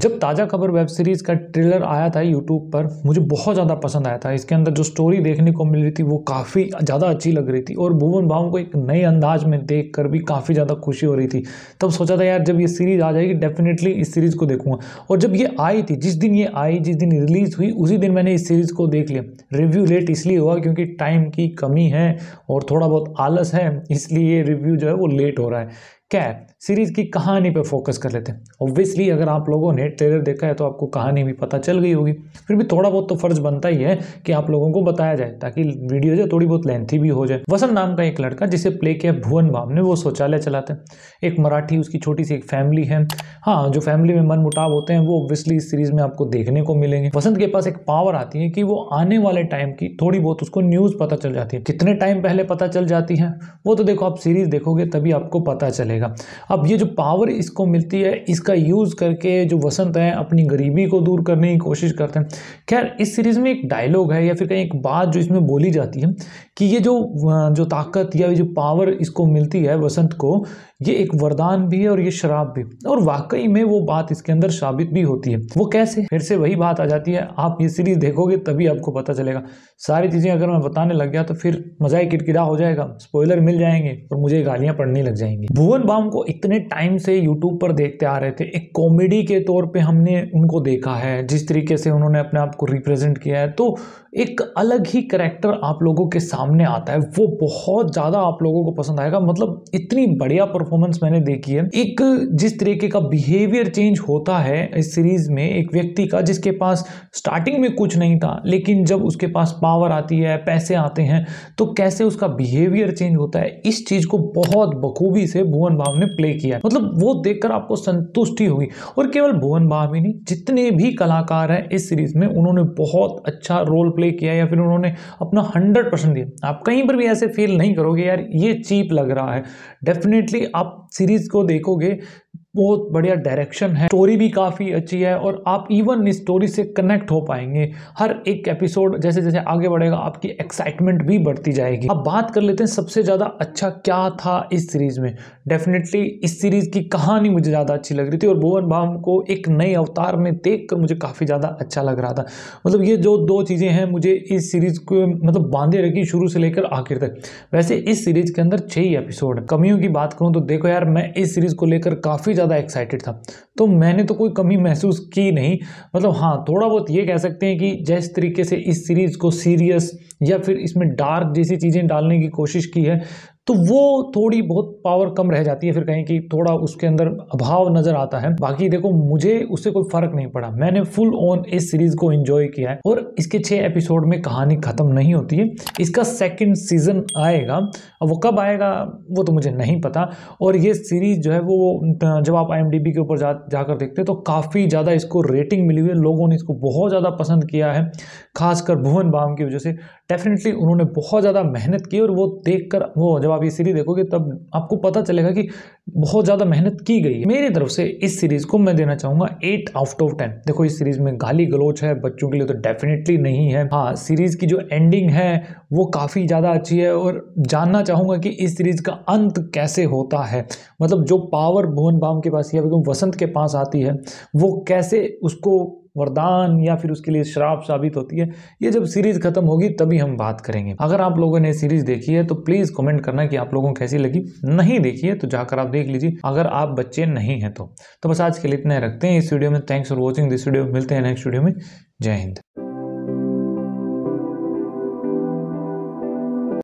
जब ताज़ा खबर वेब सीरीज़ का ट्रेलर आया था यूट्यूब पर मुझे बहुत ज़्यादा पसंद आया था इसके अंदर जो स्टोरी देखने को मिल रही थी वो काफ़ी ज़्यादा अच्छी लग रही थी और भुवन भाव को एक नए अंदाज में देख कर भी काफ़ी ज़्यादा खुशी हो रही थी तब सोचा था यार जब ये सीरीज़ आ जाएगी डेफिनेटली इस सीरीज़ को देखूंगा और जब ये आई थी जिस दिन ये आई जिस दिन रिलीज़ हुई उसी दिन मैंने इस सीरीज़ को देख लिया रिव्यू लेट इसलिए हुआ क्योंकि टाइम की कमी है और थोड़ा बहुत आलस है इसलिए ये रिव्यू जो है वो लेट हो रहा है क्या है सीरीज़ की कहानी पे फोकस कर लेते हैं ऑब्वियसली अगर आप लोगों ने ट्रेलर देखा है तो आपको कहानी भी पता चल गई होगी फिर भी थोड़ा बहुत तो फर्ज बनता ही है कि आप लोगों को बताया जाए ताकि वीडियो जो थोड़ी बहुत लेंथी भी हो जाए वसंत नाम का एक लड़का जिसे प्ले किया भुवन बाम ने वो शौचालय चलाते हैं एक मराठी उसकी छोटी सी एक फैमिली है हाँ जो फैमिली में मन मुटाव होते हैं वो ऑब्वियसली इस सीरीज़ में आपको देखने को मिलेंगे वसंत के पास एक पावर आती है कि वो आने वाले टाइम की थोड़ी बहुत उसको न्यूज़ पता चल जाती है कितने टाइम पहले पता चल जाती है वो तो देखो आप सीरीज़ देखोगे तभी आपको पता चलेगा जाएगा अब ये जो पावर इसको मिलती है इसका यूज़ करके जो वसंत है अपनी गरीबी को दूर करने की कोशिश करते हैं खैर इस सीरीज़ में एक डायलॉग है या फिर कहीं एक बात जो इसमें बोली जाती है कि ये जो जो ताकत या जो पावर इसको मिलती है वसंत को ये एक वरदान भी है और ये शराब भी और वाकई में वो बात इसके अंदर साबित भी होती है वो कैसे फिर से वही बात आ जाती है आप ये सीरीज़ देखोगे तभी आपको पता चलेगा सारी चीज़ें अगर मैं बताने लग गया तो फिर मज़ा ही किटकिरा हो जाएगा स्पॉइलर मिल जाएंगे और मुझे गालियाँ पढ़ने लग जाएंगी भुवन चंपा उनको इतने टाइम से यूट्यूब पर देखते आ रहे थे एक कॉमेडी के तौर पे हमने उनको देखा है जिस तरीके से उन्होंने अपने आप को रिप्रेजेंट किया है तो एक अलग ही करेक्टर आप लोगों के सामने आता है वो बहुत ज़्यादा आप लोगों को पसंद आएगा मतलब इतनी बढ़िया परफॉर्मेंस मैंने देखी है एक जिस तरीके का बिहेवियर चेंज होता है इस सीरीज़ में एक व्यक्ति का जिसके पास स्टार्टिंग में कुछ नहीं था लेकिन जब उसके पास पावर आती है पैसे आते हैं तो कैसे उसका बिहेवियर चेंज होता है इस चीज़ को बहुत बखूबी से भुवन भाव ने प्ले किया मतलब वो देखकर आपको संतुष्टि होगी और केवल भुवन भाव ही नहीं जितने भी कलाकार हैं इस सीरीज़ में उन्होंने बहुत अच्छा रोल प्ले प्ले किया या फिर उन्होंने अपना हंड्रेड परसेंट दिया आप कहीं पर भी ऐसे फील नहीं करोगे यार ये चीप लग रहा है डेफिनेटली आप सीरीज़ को देखोगे बहुत बढ़िया डायरेक्शन है स्टोरी भी काफ़ी अच्छी है और आप इवन इस स्टोरी से कनेक्ट हो पाएंगे हर एक एपिसोड जैसे जैसे आगे बढ़ेगा आपकी एक्साइटमेंट भी बढ़ती जाएगी अब बात कर लेते हैं सबसे ज़्यादा अच्छा क्या था इस सीरीज़ में डेफिनेटली इस सीरीज़ की कहानी मुझे ज़्यादा अच्छी लग रही थी और भुवन भाम को एक नए अवतार में देख कर मुझे काफ़ी ज़्यादा अच्छा लग रहा था मतलब ये जो दो चीज़ें हैं मुझे इस सीरीज़ को मतलब बांधे रखी शुरू से लेकर आखिर तक वैसे इस सीरीज़ के अंदर छः ही एपिसोड है कमियों की बात करूँ तो देखो यार मैं इस सीरीज़ को लेकर काफ़ी ज़्यादा एक्साइटेड था तो मैंने तो कोई कमी महसूस की नहीं मतलब हाँ थोड़ा बहुत ये कह सकते हैं कि जिस तरीके से इस सीरीज़ को सीरियस या फिर इसमें डार्क जैसी चीज़ें डालने की कोशिश की है तो वो थोड़ी बहुत पावर कम रह जाती है फिर कहें कि थोड़ा उसके अंदर अभाव नज़र आता है बाकी देखो मुझे उससे कोई फ़र्क नहीं पड़ा मैंने फुल ऑन इस सीरीज़ को इन्जॉय किया है और इसके छः एपिसोड में कहानी ख़त्म नहीं होती है इसका सेकेंड सीज़न आएगा अब वो कब आएगा वो तो मुझे नहीं पता और ये सीरीज़ जो है वो जब आप आई के ऊपर जा जाकर देखते हैं तो काफ़ी ज़्यादा इसको रेटिंग मिली हुई है लोगों ने इसको बहुत ज़्यादा पसंद किया है खासकर भुवन बाम की वजह से डेफिनेटली उन्होंने बहुत ज़्यादा मेहनत की और वो देख कर वो जब आप ये सीरीज़ देखोगे तब आपको पता चलेगा कि बहुत ज़्यादा मेहनत की गई मेरी तरफ से इस सीरीज़ को मैं देना चाहूँगा एट आउट ऑफ टेन देखो इस सीरीज़ में गाली गलोच है बच्चों के लिए तो डेफिनेटली नहीं है हाँ सीरीज़ की जो एंडिंग है वो काफ़ी ज़्यादा अच्छी है और जानना चाहूँगा कि इस सीरीज़ का अंत कैसे होता है मतलब जो पावर भुवन बाम के पास या वसंत के पास आती है वो कैसे उसको वरदान या फिर उसके लिए श्राप साबित होती है ये जब सीरीज खत्म होगी तभी हम बात करेंगे अगर आप लोगों ने सीरीज देखी है तो प्लीज़ कमेंट करना कि आप लोगों को कैसी लगी नहीं देखी है तो जाकर आप देख लीजिए अगर आप बच्चे नहीं हैं तो, तो बस आज के लिए इतना रखते हैं इस वीडियो में thanks for watching this video मिलते हैं नेक्स्ट वीडियो में जय हिंद